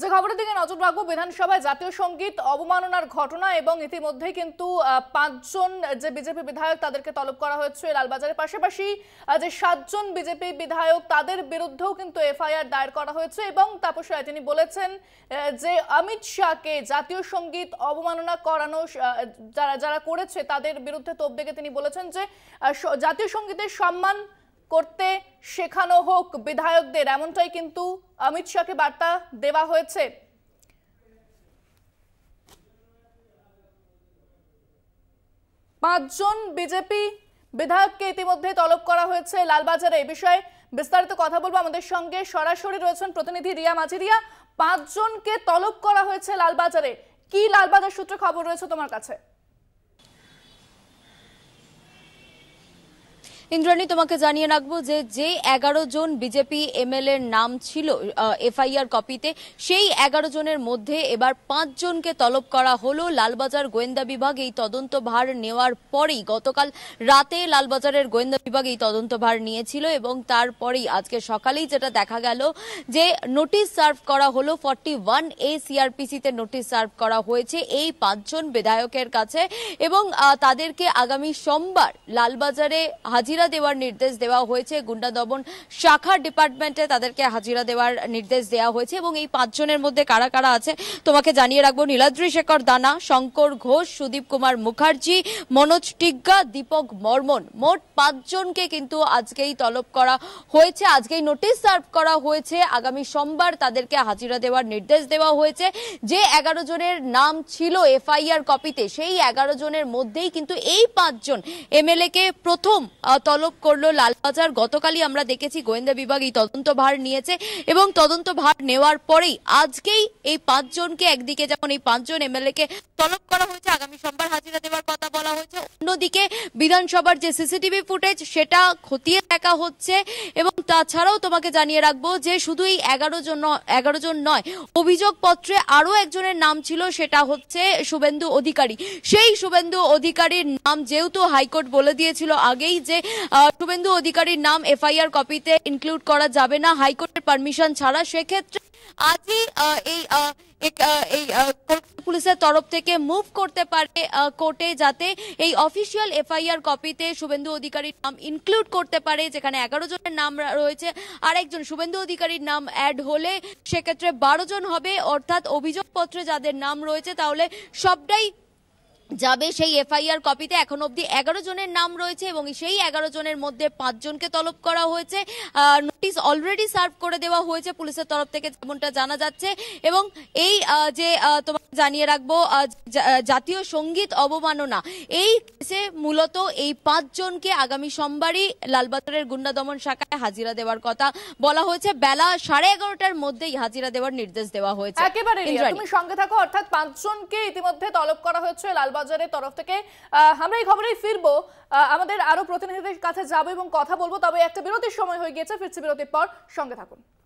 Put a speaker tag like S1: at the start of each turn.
S1: যে খবরের দিকে নজর রাখবো বিধানসভায় জাতীয় সঙ্গীত অবমাননার ঘটনা এবং ইতিমধ্যে কিন্তু পাঁচজন যে বিজেপি বিধায়ক তাদেরকে তলব করা হয়েছে লালবাজারের পাশাপাশি যে সাতজন বিজেপি বিধায়ক তাদের বিরুদ্ধেও কিন্তু এফআইআর দায়ের করা হয়েছে এবং তাপস রায় তিনি বলেছেন যে অমিত শাহকে জাতীয় সঙ্গীত অবমাননা করানো যারা যারা করেছে তাদের বিরুদ্ধে তোপ তিনি বলেছেন যে জাতীয় সঙ্গীতের সম্মান করতে শেখানো হোক বিধায়কদের এমনটাই কিন্তু অমিত শাহকে বার্তা দেওয়া হয়েছে পাঁচজন বিজেপি বিধায়ককে ইতিমধ্যে তলব করা হয়েছে লালবাজারে এ বিষয়ে বিস্তারিত কথা বলবো আমাদের সঙ্গে সরাসরি রয়েছেন প্রতিনিধি রিয়া মাঝিরিয়া পাঁচজনকে তলব করা হয়েছে লালবাজারে কি লালবাজার সূত্রে খবর রয়েছে তোমার কাছে
S2: ইন্দ্রাণী তোমাকে জানিয়ে রাখবো যে যে এগারো জন বিজেপি এমএলএর নাম ছিল এফআইআর কপিতে সেই এগারো জনের মধ্যে এবার পাঁচজনকে তলব করা হলো লালবাজার গোয়েন্দা বিভাগ এই তদন্তভার নেওয়ার পরেই গতকাল রাতে লালবাজারের গোয়েন্দা বিভাগ এই তদন্তভার নিয়েছিল এবং তারপরেই আজকে সকালেই যেটা দেখা গেল যে নোটিশ সার্ভ করা হলো ফর্টি ওয়ান এ সিআরপিসিতে নোটিশ সার্ভ করা হয়েছে এই পাঁচজন বিধায়কের কাছে এবং তাদেরকে আগামী সোমবার লালবাজারে হাজিরা হাজিরা দেওয়ার নির্দেশ দেওয়া হয়েছে গুন্ডা দমন শাখার ডিপার্টমেন্টে তাদেরকে হাজিরা দেওয়ার নির্দেশ দেওয়া হয়েছে এবং এই পাঁচজনের মধ্যে কারা কারা আছে তোমাকে জানিয়ে রাখবো নীলাদ্রি শেখর দানা শঙ্কর ঘোষ সুদীপ কুমার মুখার্জি মনোজ টিগ্গা দীপক মর্মন মোট পাঁচজনকে কিন্তু আজকেই তলব করা হয়েছে আজকেই নোটিশ সার্ভ করা হয়েছে আগামী সোমবার তাদেরকে হাজিরা দেওয়ার নির্দেশ দেওয়া হয়েছে যে এগারো জনের নাম ছিল এফআইআর কপিতে সেই এগারো জনের মধ্যেই কিন্তু এই পাঁচজন এমএলএ কে প্রথম তলব করলো লালবাজার গতকালই আমরা দেখেছি গোয়েন্দা বিভাগ এই তদন্তভার নিয়েছে এবং তদন্তভার নেওয়ার পরেই আজকেই এই পাঁচজনকে একদিকে যেমন এই পাঁচজন এমএলএ কে তলব করা হয়েছে আগামী সোমবার হাজিরা দেওয়ার কথা বলা হয়েছে অন্যদিকে বিধানসভার যে সিসিটিভি ফুটেজ সেটা খতিয়ে দেখা হচ্ছে এবং তাছাড়াও তোমাকে জানিয়ে রাখবো যে শুধু এই এগারো জন এগারো জন নয় অভিযোগপত্রে আরও একজনের নাম ছিল সেটা হচ্ছে শুভেন্দু অধিকারী সেই শুভেন্দু অধিকারীর নাম যেহেতু হাইকোর্ট বলে দিয়েছিল আগেই যে শুভেন্দু অধিকারীর নাম এফআইআর কপিতে ইনক্লুড করা যাবে না হাইকোর্টের পারমিশন ছাড়া সেক্ষেত্রে আজই এই এই পুলিশের তরফ থেকে মুভ করতে পারে কোর্টে যাতে এই অফিসিয়াল এফআইআর কপিতে শুভেন্দু অধিকারীর নাম ইনক্লুড করতে পারে যেখানে এগারো জনের নাম রয়েছে আর একজন শুভেন্দু অধিকারীর নাম অ্যাড হলে সেক্ষেত্রে বারো জন হবে অর্থাৎ অভিযোগপত্রে যাদের নাম রয়েছে তাহলে সবটাই যাবে সেই এফআইআর কপিতে এখন অবধি এগারো জনের নাম রয়েছে এবং সেই এগারো জনের মধ্যে পাঁচজনকে তলব করা হয়েছে নোটিস অলরেডি সার্ভ করে দেওয়া হয়েছে পুলিশের তরফ থেকে যেমনটা জানা যাচ্ছে এবং এই যে তোমার জানিয়ে রাখবো জাতীয় সঙ্গীত অবমাননা এই কেসে মূলত এই পাঁচজনকে আগামী সোমবারই লালবাজারের গুন্ডা দমন শাখায় হাজিরা দেওয়ার কথা বলা হয়েছে বেলা সাড়ে এগারোটার মধ্যে হাজিরা দেওয়ার নির্দেশ দেওয়া হয়েছে একেবারে
S1: সঙ্গে থাকো অর্থাৎ পাঁচজনকে ইতিমধ্যে তলব করা হয়েছে লাল বাজারের তরফ থেকে আমরা এই খবরেই ফিরবো আমাদের আরো প্রতিনিধিদের কাছে যাবো এবং কথা বলবো তবে একটা বিরতির সময় হয়ে গিয়েছে ফিরছি বিরতির পর সঙ্গে থাকুন